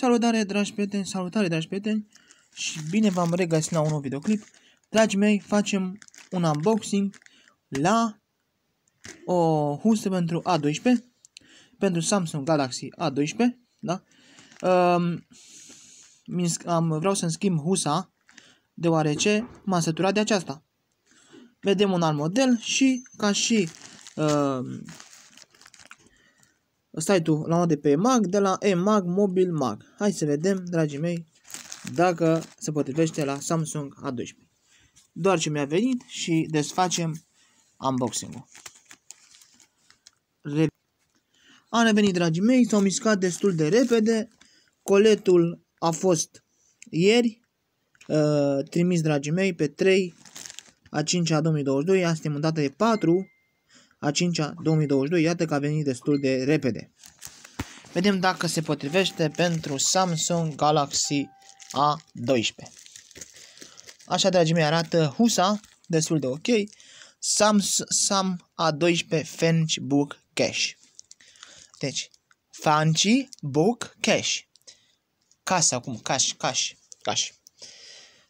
Salutare, dragi prieteni, salutare, dragi prieteni și bine v-am regăsit la un nou videoclip. Dragi mei, facem un unboxing la o husă pentru A12, pentru Samsung Galaxy A12, da? Um, am, vreau să-mi schimb husa, deoarece m-am săturat de aceasta. Vedem un alt model și, ca și uh, site-ul la de pe Mag, de la eMag Mobile, Mag. Hai să vedem, dragii mei, dacă se potrivește la Samsung A12. Doar ce mi-a venit și desfacem unboxing-ul. A revenit, dragii mei, s-au miscat destul de repede. Coletul a fost ieri uh, trimis, dragii mei, pe 3 a 5 a 2022. Asta e în data de 4 a 5-a 2022, iată că a venit destul de repede. Vedem dacă se potrivește pentru Samsung Galaxy A12. Așa, dragii mei, arată Husa, destul de ok. Sam, Sam A12 Fancy Book Cash. Deci, Fancy Book Cash. Casa acum, cash, cash, cash.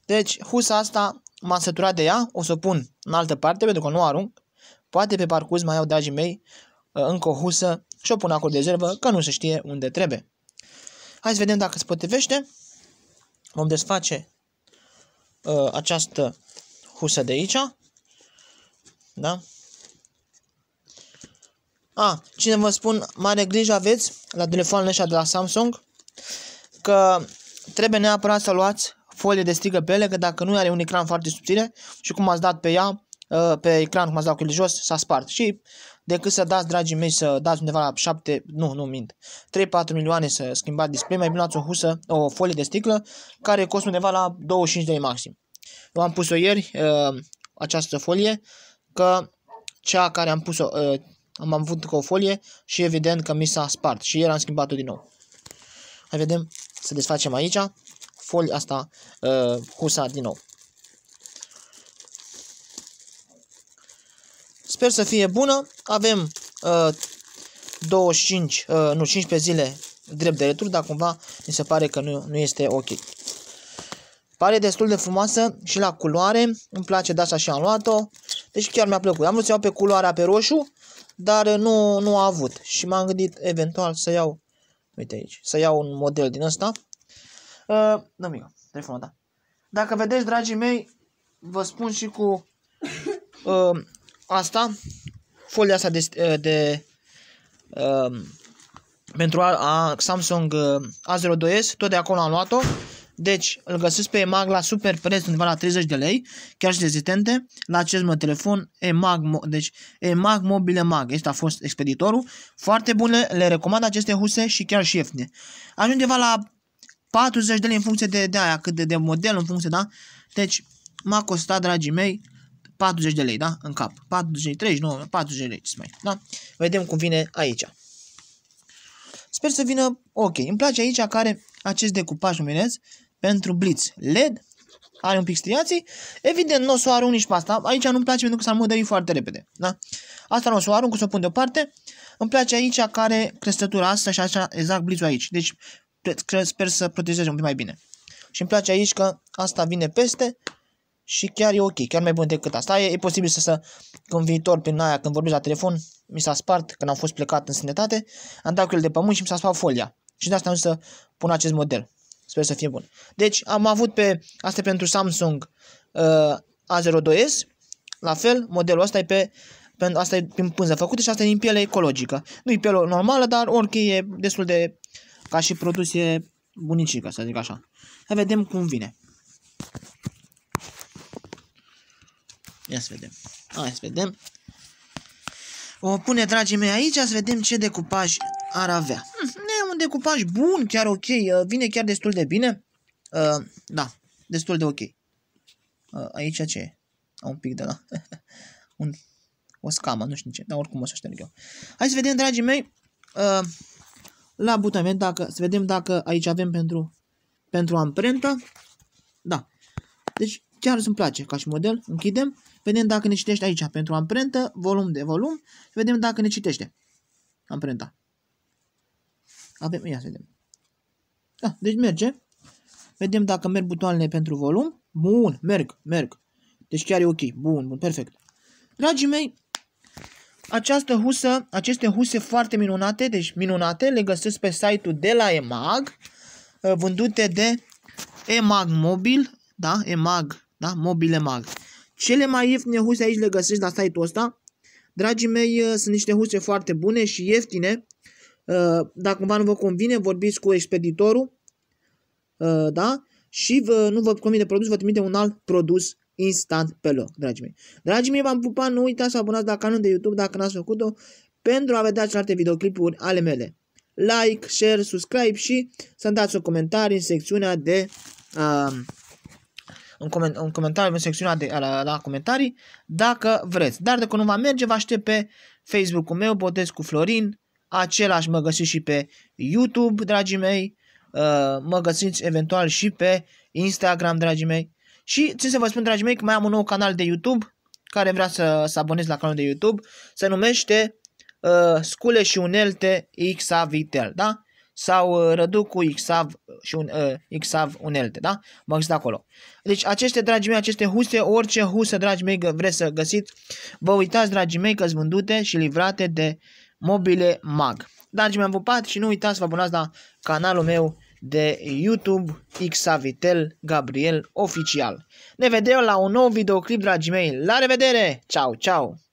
Deci, husa asta m a săturat de ea, o să o pun în altă parte pentru că nu arunc. Poate pe parcurs mai au, dragii mei, uh, încă o husă și o pun acolo de zervă, că nu se știe unde trebuie. Hai să vedem dacă se potrivește. Vom desface uh, această husă de aici. Da? A, cine vă spun, mare grijă aveți la telefonul ăștia de la Samsung că trebuie neapărat să luați folie de strigă pe ele, că dacă nu are un ecran foarte subțire și cum ați dat pe ea, Uh, pe ecran, cum ați dat cu jos, s-a spart. Și decât să dați, dragii mei, să dați undeva la 7, nu, nu mint, 3-4 milioane să schimbați display, mai bine luați o husă, o folie de sticlă, care costă undeva la 25 de lei maxim. Eu am pus-o ieri, uh, această folie, că cea care am pus-o, uh, am avut cu o folie și evident că mi s-a spart și ieri am schimbat-o din nou. Hai vedem să desfacem aici, folia asta, husa din nou. Sper să fie bună. Avem uh, 25, uh, nu 15 zile drept de retur, dar cumva mi se pare că nu, nu este ok. Pare destul de frumoasă și la culoare. Îmi place de asta și am luat-o. Deci chiar mi-a plăcut. Am vrut să iau pe culoarea pe roșu, dar uh, nu, nu a avut. Și m-am gândit eventual să iau, uite aici, să iau un model din ăsta. Uh, nu, mi telefonul, da. Dacă vedeți, dragii mei, vă spun și cu uh, asta, folia asta de, de, um, pentru a, a Samsung uh, A02s, tot de acolo am luat-o. Deci îl găsesc pe EMAG la super preț, undeva la 30 de lei, chiar și rezistente, la acest mă telefon EMAG, deci EMAG Mobile MAG, este a fost expeditorul. Foarte bune, le recomand aceste huse și chiar și ieftine. Ajung undeva la 40 de lei în funcție de, de aia, cât de, de model în funcție, da? Deci m-a costat, dragii mei, 40 de lei, da? În cap. 40 39, 40 de lei, ce mai. Da? Vedem cum vine aici. Sper să vină ok. Îmi place aici care acest decupaj luminez pentru blitz LED. Are un pic striații. Evident, nu o să o arunc nici pe asta. Aici nu-mi place pentru că s-ar mădări foarte repede. Da? Asta nu o să o arunc, o să o pun deoparte. Îmi place aici care crestătura asta și așa exact blitzul aici. Deci sper să protejeze un pic mai bine. Și îmi place aici că asta vine peste și chiar e ok, chiar mai bun decât asta. E, e posibil să, să când viitor, prin aia, când vorbiți la telefon, mi s-a spart, când am fost plecat în sănătate, am dat cu el de pământ și mi s-a spart folia. Și de asta am zis să pun acest model. Sper să fie bun. Deci am avut pe, asta pentru Samsung uh, A02s, la fel, modelul ăsta e pe pentru asta e prin pânză făcută și asta e din piele ecologică. Nu e piele normală, dar orice e destul de ca și produs e bunicică, să zic așa. Hai vedem cum vine. Ia să vedem. Hai să vedem. O pune, dragii mei, aici, să vedem ce decupaj ar avea. Hm, e un decupaj bun, chiar ok, uh, vine chiar destul de bine. Uh, da, destul de ok. Uh, aici ce e? Un pic de la... un, o scamă, nu știu ce, dar oricum o să șterg eu. Hai să vedem, dragii mei, uh, la butament, dacă, să vedem dacă aici avem pentru, pentru amprentă. Da. Deci, Chiar îmi place ca și model. Închidem. Vedem dacă ne citește aici pentru amprentă, volum de volum. Vedem dacă ne citește amprenta. Avem, ia să vedem. Da, deci merge. Vedem dacă merg butoanele pentru volum. Bun, merg, merg. Deci chiar e ok. Bun, bun, perfect. Dragii mei, această husă, aceste huse foarte minunate, deci minunate, le găsesc pe site-ul de la EMAG, vândute de EMAG Mobil, da, EMAG da? Mobile Mag. Cele mai ieftine huse aici le găsești la site-ul ăsta. Dragii mei, uh, sunt niște huse foarte bune și ieftine. Uh, dacă cumva nu vă convine, vorbiți cu expeditorul. Uh, da? Și vă, nu vă convine produs, vă trimite un alt produs instant pe loc, dragii mei. Dragii mei, v-am pupat, nu uitați să abonați la canalul de YouTube dacă n-ați făcut-o pentru a vedea celelalte videoclipuri ale mele. Like, share, subscribe și să dați un comentariu în secțiunea de uh, în, coment- în comentariu, în secțiunea de, la, la comentarii, dacă vreți. Dar dacă nu va merge, vă aștept pe Facebook-ul meu, Botez cu Florin, același mă găsiți și pe YouTube, dragii mei, uh, mă găsiți eventual și pe Instagram, dragii mei. Și țin să vă spun, dragii mei, că mai am un nou canal de YouTube, care vrea să se aboneze la canalul de YouTube, se numește uh, Scule și unelte XAVitel, da? Sau uh, Răducu XAV și un uh, Xav unelte, da? Mă găsit acolo. Deci aceste, dragii mei, aceste huse, orice husă, dragii mei, că vreți să găsiți, vă uitați, dragii mei, că sunt vândute și livrate de mobile mag. Dragii mei, am pupat și nu uitați să vă abonați la canalul meu de YouTube Xavitel Gabriel Oficial. Ne vedem la un nou videoclip, dragii mei. La revedere! Ciao, ciao!